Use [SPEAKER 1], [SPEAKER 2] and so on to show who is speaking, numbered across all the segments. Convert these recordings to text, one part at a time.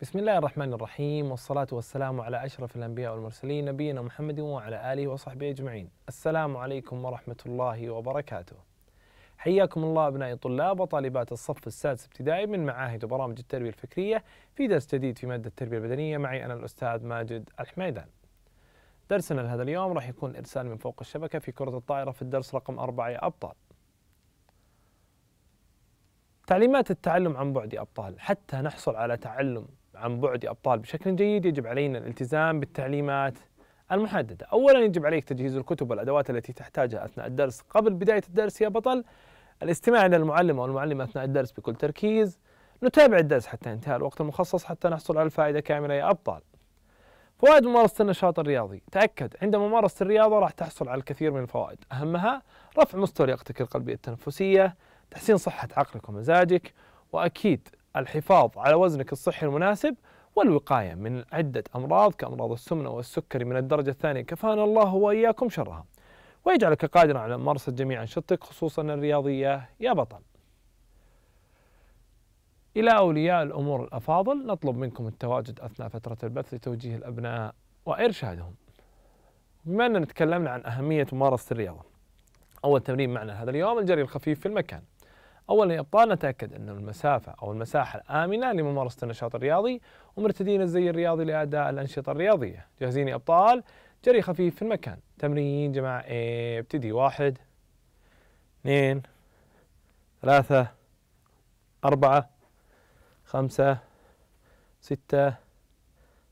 [SPEAKER 1] بسم الله الرحمن الرحيم والصلاة والسلام على أشرف الأنبياء والمرسلين نبينا محمد وعلى آله وصحبه أجمعين السلام عليكم ورحمة الله وبركاته حياكم الله أبنائي طلاب وطالبات الصف السادس ابتدائي من معاهد وبرامج التربية الفكرية في درس جديد في مادة التربية البدنية معي أنا الأستاذ ماجد الحميدان درسنا لهذا اليوم راح يكون إرسال من فوق الشبكة في كرة الطائرة في الدرس رقم أربعة يا أبطال تعليمات التعلم عن بعد يا أبطال حتى نحصل على تعلم عن بعد أبطال بشكل جيد يجب علينا الالتزام بالتعليمات المحددة أولا يجب عليك تجهيز الكتب والأدوات التي تحتاجها أثناء الدرس قبل بداية الدرس يا بطل الاستماع إلى المعلم أو المعلمة أثناء الدرس بكل تركيز نتابع الدرس حتى انتهاء الوقت المخصص حتى نحصل على الفائدة كاملة يا أبطال فوائد ممارسة النشاط الرياضي تأكد عند ممارسة الرياضة راح تحصل على الكثير من الفوائد أهمها رفع مستوى لياقتك القلبية التنفسية تحسين صحة عقلك ومزاجك وأكيد الحفاظ على وزنك الصحي المناسب والوقاية من عدة أمراض كأمراض السمنة والسكري من الدرجة الثانية كفانا الله وإياكم شرها ويجعلك قادرا على ممارسة جميع أنشطتك خصوصا الرياضية يا بطل إلى أولياء الأمور الأفاضل نطلب منكم التواجد أثناء فترة البث لتوجيه الأبناء وإرشادهم بما أننا تكلمنا عن أهمية ممارسة الرياضة أول تمرين معنا هذا اليوم الجري الخفيف في المكان أولا يا أبطال نتأكد أن المسافة أو المساحة الآمنة لممارسة النشاط الرياضي ومرتدين الزي الرياضي لأداء الأنشطة الرياضية جاهزين يا أبطال جري خفيف في المكان تمرين جماعة إيه، ابتدي واحد اثنين ثلاثة أربعة خمسة ستة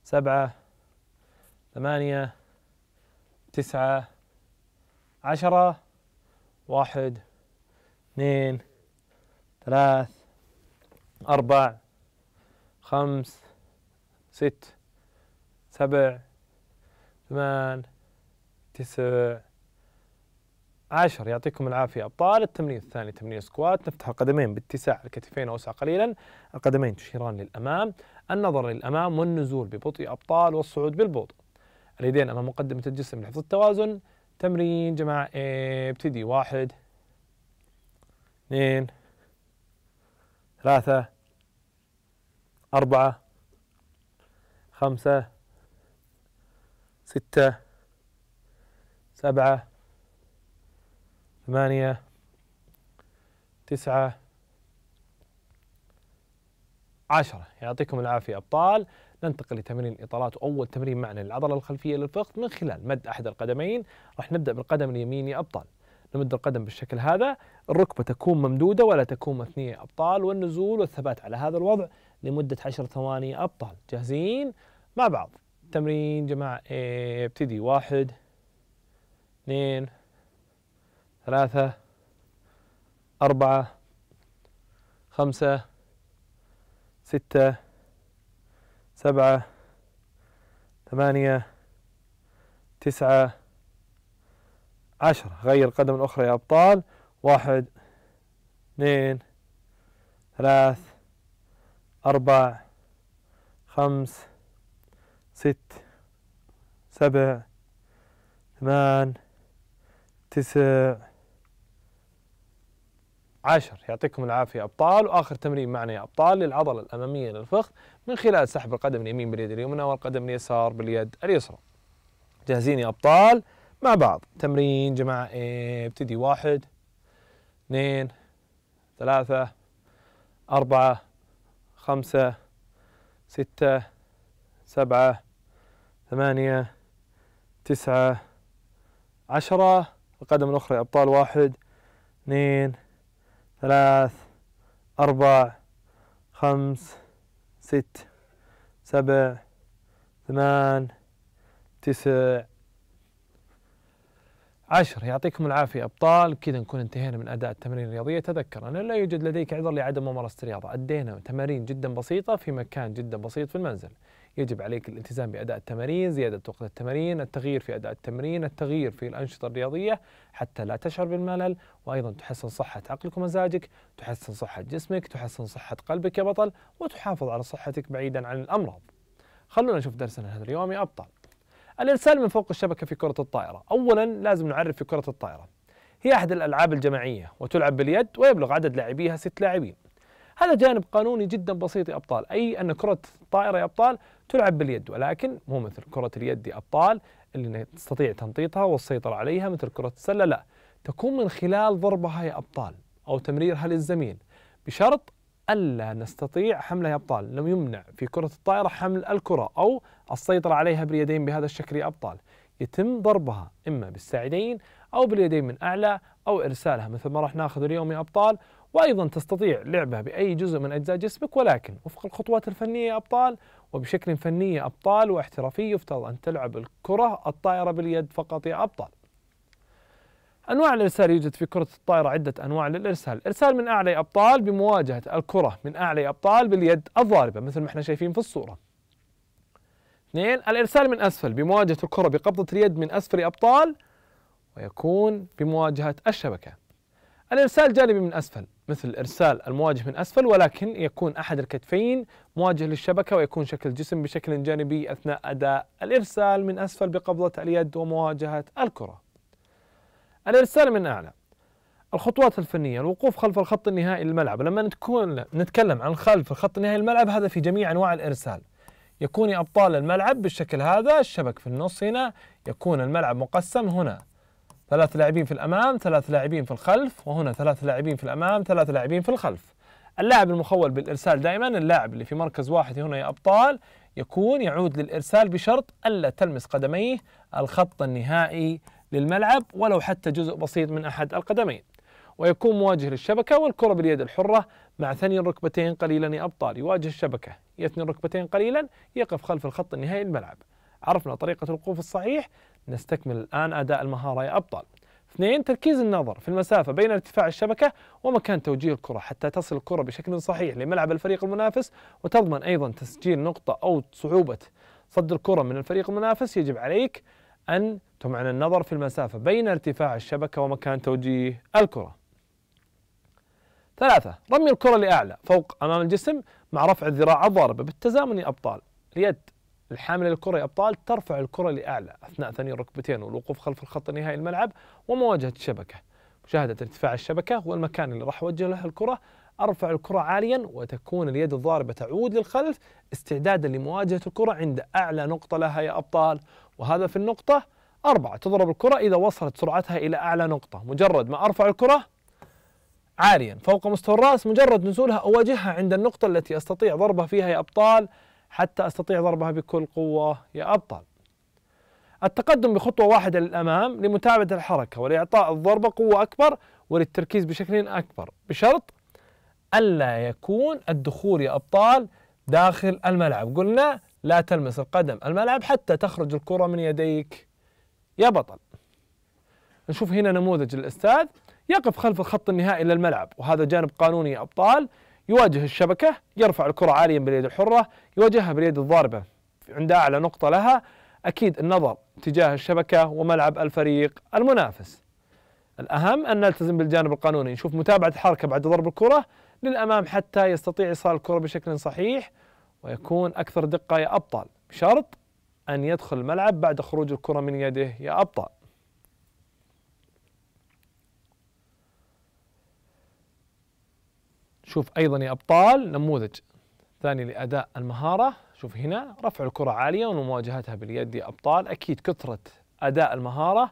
[SPEAKER 1] سبعة ثمانية تسعة عشرة واحد اثنين ثلاث أربع خمس ست سبع ثمان تسع عشر يعطيكم العافية أبطال التمرين الثاني تمرين سكوات نفتح القدمين باتساع الكتفين أوسع قليلا القدمين تشيران للأمام النظر للأمام والنزول ببطء أبطال والصعود بالبطء اليدين أمام مقدمة الجسم لحفظ التوازن تمرين جماعة إيه، ابتدي واحد اثنين ثلاثة أربعة خمسة ستة سبعة ثمانية تسعة عشرة يعطيكم العافية أبطال ننتقل لتمرين الإطالات وأول تمرين معنا للعضلة الخلفية للفخذ من خلال مد أحد القدمين راح نبدأ بالقدم اليمين يا أبطال نمد القدم بالشكل هذا الركبة تكون ممدودة ولا تكون مثنية أبطال والنزول والثبات على هذا الوضع لمدة عشر ثواني أبطال جاهزين مع بعض تمرين جماعة ابتدي واحد اثنين ثلاثة أربعة خمسة ستة سبعة ثمانية تسعة عشرة غير قدم الأخرى يا أبطال واحد اثنين ثلاث أربع خمس ست سبع ثمان تسع عشر يعطيكم العافية أبطال وآخر تمرين معنا يا أبطال للعضلة الأمامية للفخذ من خلال سحب القدم اليمين باليد اليمنى والقدم اليسار باليد اليسرى جاهزين يا أبطال مع بعض تمرين جماعة إيه، ابتدي واحد اثنين ثلاثة أربعة خمسة ستة سبعة ثمانية تسعة عشرة القدم الأخرى أبطال واحد اثنين ثلاث أربع خمس ست سبع ثمان تسع عشر يعطيكم العافية أبطال كذا نكون انتهينا من أداء التمارين الرياضية تذكر أنه لا يوجد لديك عذر لعدم ممارسة الرياضة أدينا تمارين جدا بسيطة في مكان جدا بسيط في المنزل يجب عليك الالتزام بأداء التمارين زيادة وقت التمارين التغيير في أداء التمرين التغيير في الأنشطة الرياضية حتى لا تشعر بالملل وأيضا تحسن صحة عقلك ومزاجك تحسن صحة جسمك تحسن صحة قلبك يا بطل وتحافظ على صحتك بعيدا عن الأمراض خلونا نشوف درسنا هذا اليوم يا أبطال الإرسال من فوق الشبكة في كرة الطائرة أولا لازم نعرف في كرة الطائرة هي أحد الألعاب الجماعية وتلعب باليد ويبلغ عدد لاعبيها ست لاعبين هذا جانب قانوني جدا بسيط يا أبطال أي أن كرة الطائرة يا أبطال تلعب باليد ولكن مو مثل كرة اليد يا أبطال اللي تستطيع تنطيطها والسيطرة عليها مثل كرة السلة لا تكون من خلال ضربها يا أبطال أو تمريرها للزميل بشرط ألا نستطيع حملها يا أبطال لم يمنع في كرة الطائرة حمل الكرة أو السيطرة عليها باليدين بهذا الشكل يا أبطال يتم ضربها إما بالساعدين أو باليدين من أعلى أو إرسالها مثل ما راح ناخذ اليوم يا أبطال وأيضا تستطيع لعبها بأي جزء من أجزاء جسمك ولكن وفق الخطوات الفنية يا أبطال وبشكل فني يا أبطال واحترافي يفترض أن تلعب الكرة الطائرة باليد فقط يا أبطال أنواع الإرسال يوجد في كرة الطائرة عدة أنواع للإرسال، إرسال من أعلى أبطال بمواجهة الكرة من أعلى أبطال باليد الضاربة مثل ما احنا شايفين في الصورة. اثنين الإرسال من أسفل بمواجهة الكرة بقبضة اليد من أسفل أبطال ويكون بمواجهة الشبكة. الإرسال جانبي من أسفل مثل إرسال المواجه من أسفل ولكن يكون أحد الكتفين مواجه للشبكة ويكون شكل الجسم بشكل جانبي أثناء أداء الإرسال من أسفل بقبضة اليد ومواجهة الكرة. الارسال من اعلى الخطوات الفنيه الوقوف خلف الخط النهائي للملعب لما نتكون نتكلم عن خلف الخط النهائي للملعب هذا في جميع انواع الارسال يكون ابطال الملعب بالشكل هذا الشبك في النص هنا يكون الملعب مقسم هنا ثلاث لاعبين في الامام ثلاث لاعبين في الخلف وهنا ثلاث لاعبين في الامام ثلاث لاعبين في الخلف اللاعب المخول بالارسال دائما اللاعب اللي في مركز واحد هنا يا ابطال يكون يعود للارسال بشرط الا تلمس قدميه الخط النهائي للملعب ولو حتى جزء بسيط من أحد القدمين ويكون مواجه للشبكة والكرة باليد الحرة مع ثني الركبتين قليلا يا أبطال يواجه الشبكة يثني الركبتين قليلا يقف خلف الخط النهائي الملعب عرفنا طريقة الوقوف الصحيح نستكمل الآن أداء المهارة يا أبطال اثنين تركيز النظر في المسافة بين ارتفاع الشبكة ومكان توجيه الكرة حتى تصل الكرة بشكل صحيح لملعب الفريق المنافس وتضمن أيضا تسجيل نقطة أو صعوبة صد الكرة من الفريق المنافس يجب عليك أن تمعن النظر في المسافة بين ارتفاع الشبكة ومكان توجيه الكرة ثلاثة رمي الكرة لأعلى فوق أمام الجسم مع رفع الذراع الضاربة بالتزامن يا أبطال اليد الحاملة للكرة يا أبطال ترفع الكرة لأعلى أثناء ثني الركبتين والوقوف خلف الخط النهائي الملعب ومواجهة الشبكة مشاهدة ارتفاع الشبكة والمكان اللي راح أوجه له الكرة أرفع الكرة عاليا وتكون اليد الضاربة تعود للخلف استعدادا لمواجهة الكرة عند أعلى نقطة لها يا أبطال وهذا في النقطة أربعة تضرب الكرة إذا وصلت سرعتها إلى أعلى نقطة مجرد ما أرفع الكرة عاليا فوق مستوى الرأس مجرد نزولها أواجهها عند النقطة التي أستطيع ضربها فيها يا أبطال حتى أستطيع ضربها بكل قوة يا أبطال التقدم بخطوة واحدة للأمام لمتابعة الحركة ولإعطاء الضربة قوة أكبر وللتركيز بشكل أكبر بشرط ألا يكون الدخول يا أبطال داخل الملعب قلنا لا تلمس القدم الملعب حتى تخرج الكرة من يديك يا بطل نشوف هنا نموذج الأستاذ يقف خلف الخط النهائي للملعب وهذا جانب قانوني يا أبطال يواجه الشبكة يرفع الكرة عاليا باليد الحرة يواجهها باليد الضاربة عند أعلى نقطة لها أكيد النظر تجاه الشبكة وملعب الفريق المنافس الأهم أن نلتزم بالجانب القانوني نشوف متابعة الحركة بعد ضرب الكرة للأمام حتى يستطيع إيصال الكرة بشكل صحيح ويكون أكثر دقة يا أبطال بشرط أن يدخل الملعب بعد خروج الكرة من يده يا أبطال شوف أيضا يا أبطال نموذج ثاني لأداء المهارة شوف هنا رفع الكرة عالية ومواجهتها باليد يا أبطال أكيد كثرة أداء المهارة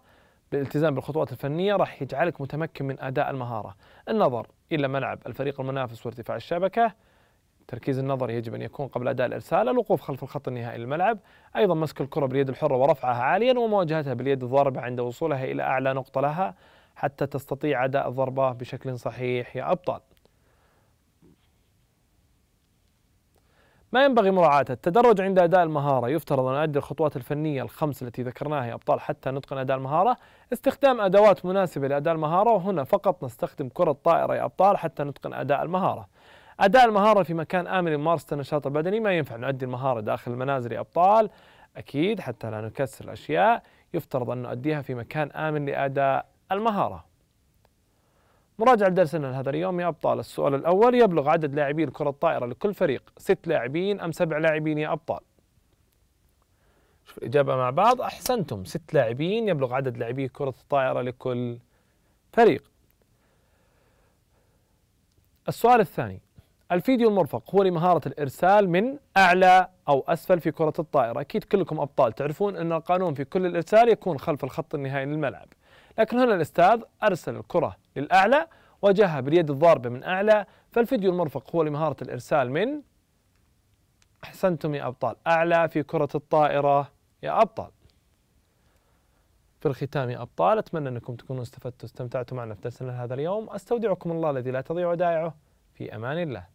[SPEAKER 1] الالتزام بالخطوات الفنية راح يجعلك متمكن من أداء المهارة النظر إلى ملعب الفريق المنافس وارتفاع الشبكة تركيز النظر يجب أن يكون قبل أداء الإرسال الوقوف خلف الخط النهائي للملعب أيضا مسك الكرة باليد الحرة ورفعها عاليا ومواجهتها باليد الضاربة عند وصولها إلى أعلى نقطة لها حتى تستطيع أداء الضربة بشكل صحيح يا أبطال ما ينبغي مراعاته التدرج عند أداء المهارة يفترض أن أؤدي الخطوات الفنية الخمس التي ذكرناها يا أبطال حتى نتقن أداء المهارة استخدام أدوات مناسبة لأداء المهارة وهنا فقط نستخدم كرة طائرة يا أبطال حتى نتقن أداء المهارة أداء المهارة في مكان آمن لممارسة النشاط البدني ما ينفع نؤدي المهارة داخل المنازل يا أبطال أكيد حتى لا نكسر الأشياء يفترض أن نؤديها في مكان آمن لأداء المهارة مراجعة لدرسنا لهذا اليوم يا أبطال السؤال الأول يبلغ عدد لاعبي الكرة الطائرة لكل فريق ست لاعبين أم سبع لاعبين يا أبطال شوف الإجابة مع بعض أحسنتم ست لاعبين يبلغ عدد لاعبي كرة الطائرة لكل فريق السؤال الثاني الفيديو المرفق هو لمهارة الإرسال من أعلى أو أسفل في كرة الطائرة أكيد كلكم أبطال تعرفون أن القانون في كل الإرسال يكون خلف الخط النهائي للملعب لكن هنا الأستاذ أرسل الكرة للأعلى وجهها باليد الضاربة من أعلى فالفيديو المرفق هو لمهارة الإرسال من أحسنتم يا أبطال أعلى في كرة الطائرة يا أبطال في الختام يا أبطال أتمنى أنكم تكونوا استفدتوا واستمتعتوا معنا في درسنا هذا اليوم أستودعكم الله الذي لا تضيع ودائعه في أمان الله